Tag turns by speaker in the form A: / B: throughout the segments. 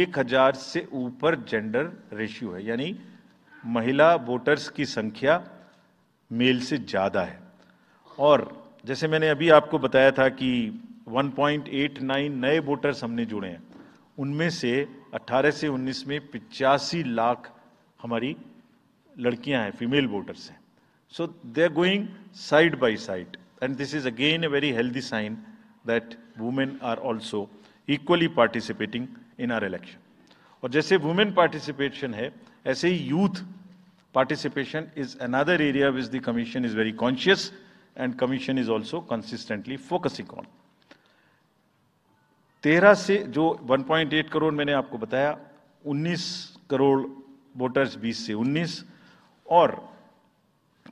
A: एक हजार से ऊपर जेंडर रेशियो है यानी महिला वोटर्स की संख्या मेल से ज़्यादा है और जैसे मैंने अभी आपको बताया था कि 1.89 नए वोटर्स हमने जुड़े हैं उनमें से 18 से 19 में पिचासी लाख हमारी लड़कियां हैं फीमेल वोटर्स हैं so they are going side by side and this is again a very healthy sign that women are also equally participating in our election और जैसे वुमेन पार्टिसिपेशन है ऐसे ही youth participation is another area which the commission is very conscious and commission is also consistently focusing on तेरह से जो 1.8 करोड़ मैंने आपको बताया 19 करोड़ वोटर्स 20 से 19 और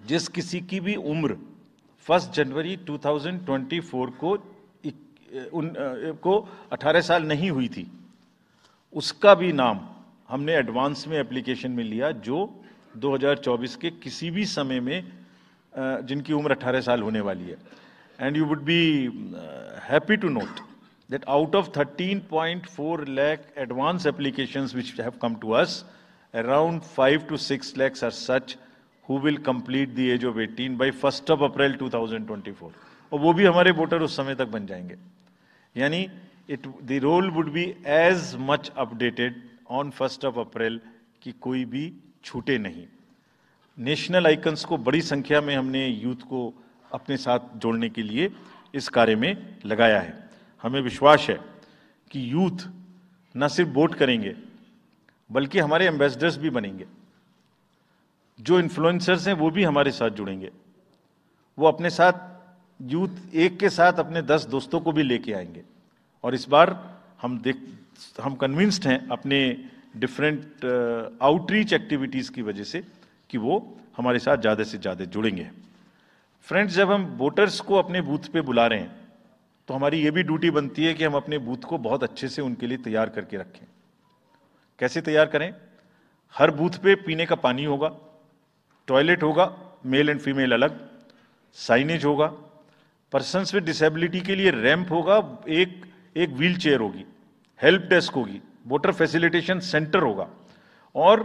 A: जिस किसी की भी उम्र 1 जनवरी 2024 को उन को 18 साल नहीं हुई थी उसका भी नाम हमने एडवांस में एप्लीकेशन में लिया जो 2024 के किसी भी समय में जिनकी उम्र 18 साल होने वाली है and you would be happy to note that out of 13.4 point four lakh advance application which have come to us around five to six lakhs are such who will complete the age of eighteen by first of April 2024 और वो भी हमारे voter उस समय तक बन जाएंगे यानी it the role would be as much updated on first of April कि कोई भी छूटे नहीं नेशनल आइकन्स को बड़ी संख्या में हमने यूथ को अपने साथ जोड़ने के लिए इस कार्य में लगाया है हमें विश्वास है कि यूथ न सिर्फ वोट करेंगे बल्कि हमारे एम्बेसडर्स भी बनेंगे जो इन्फ्लुएंसर्स हैं वो भी हमारे साथ जुड़ेंगे वो अपने साथ यूथ एक के साथ अपने दस दोस्तों को भी लेके आएंगे और इस बार हम देख हम कन्विंस्ड हैं अपने डिफरेंट आउटरीच एक्टिविटीज़ की वजह से कि वो हमारे साथ ज़्यादा से ज़्यादा जुड़ेंगे फ्रेंड्स जब हम वोटर्स को अपने बूथ पे बुला रहे हैं तो हमारी ये भी ड्यूटी बनती है कि हम अपने बूथ को बहुत अच्छे से उनके लिए तैयार करके रखें कैसे तैयार करें हर बूथ पे पीने का पानी होगा टॉयलेट होगा मेल एंड फीमेल अलग साइनेज होगा पर्सनस विद डिसेबिलिटी के लिए रैंप होगा एक एक व्हील चेयर होगी हेल्प डेस्क होगी वोटर फैसिलिटेशन सेंटर होगा और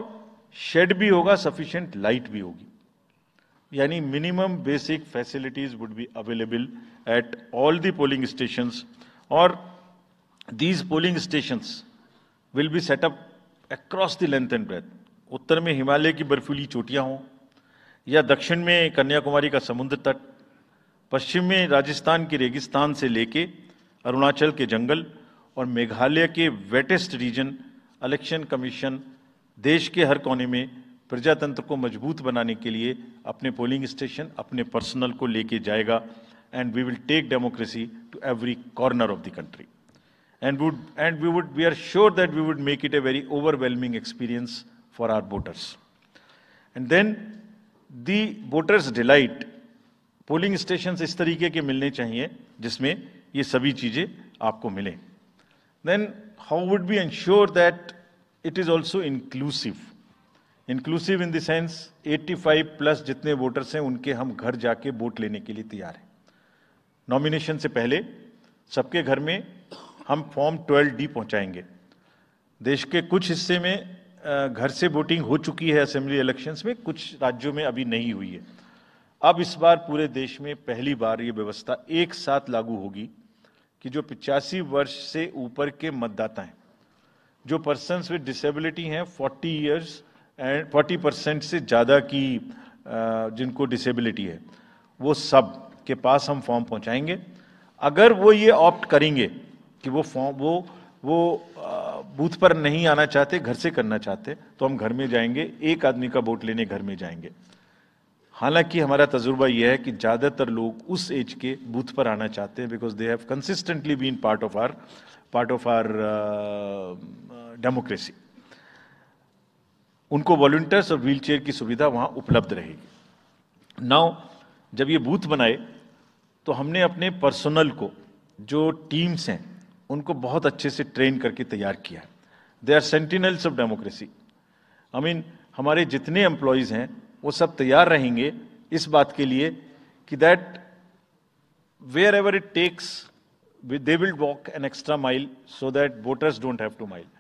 A: शेड भी होगा सफिशेंट लाइट भी होगी यानी minimum basic facilities would be available at all the polling stations और these polling stations will be set up across the length and breadth उत्तर में हिमालय की बर्फीली चोटियां हों या दक्षिण में कन्याकुमारी का समुद्र तट पश्चिम में राजस्थान के रेगिस्तान से लेके अरुणाचल के जंगल और मेघालय के वेटेस्ट रीजन इलेक्शन कमीशन देश के हर कोने में प्रजातंत्र को मजबूत बनाने के लिए अपने पोलिंग स्टेशन अपने पर्सनल को लेके जाएगा and we will take democracy to every corner of the country and would and we would we are sure that we would make it a very overwhelming experience for our voters and then the voters delight polling station इस तरीके के मिलने चाहिए जिसमें ये सभी चीज़ें आपको मिलें then how would be ensure that it is also inclusive inclusive in देंस 85 प्लस जितने वोटर्स हैं उनके हम घर जाके वोट लेने के लिए तैयार हैं नॉमिनेशन से पहले सबके घर में हम फॉर्म 12 डी पहुंचाएंगे देश के कुछ हिस्से में घर से वोटिंग हो चुकी है असेंबली इलेक्शंस में कुछ राज्यों में अभी नहीं हुई है अब इस बार पूरे देश में पहली बार ये व्यवस्था एक साथ लागू होगी कि जो पिचासी वर्ष से ऊपर के मतदाता हैं जो पर्सन विद डिसेबिलिटी हैं 40 ईयर्स एंड 40 परसेंट से ज़्यादा की जिनको डिसेबिलिटी है वो सब के पास हम फॉर्म पहुंचाएंगे अगर वो ये ऑप्ट करेंगे कि वो फॉर्म वो वो बूथ पर नहीं आना चाहते घर से करना चाहते तो हम घर में जाएंगे एक आदमी का वोट लेने घर में जाएंगे हालांकि हमारा तजुर्बा यह है कि ज़्यादातर लोग उस एज के बूथ पर आना चाहते हैं because they have consistently been part of our part of our democracy उनको वॉल्टियर्स और व्हील की सुविधा वहाँ उपलब्ध रहेगी नाउ जब ये बूथ बनाए तो हमने अपने पर्सनल को जो टीम्स हैं उनको बहुत अच्छे से ट्रेन करके तैयार किया है they are sentinels of democracy I mean हमारे जितने एम्प्लॉयज़ हैं वो सब तैयार रहेंगे इस बात के लिए कि that wherever it takes they will walk an extra mile so that voters don't have to mile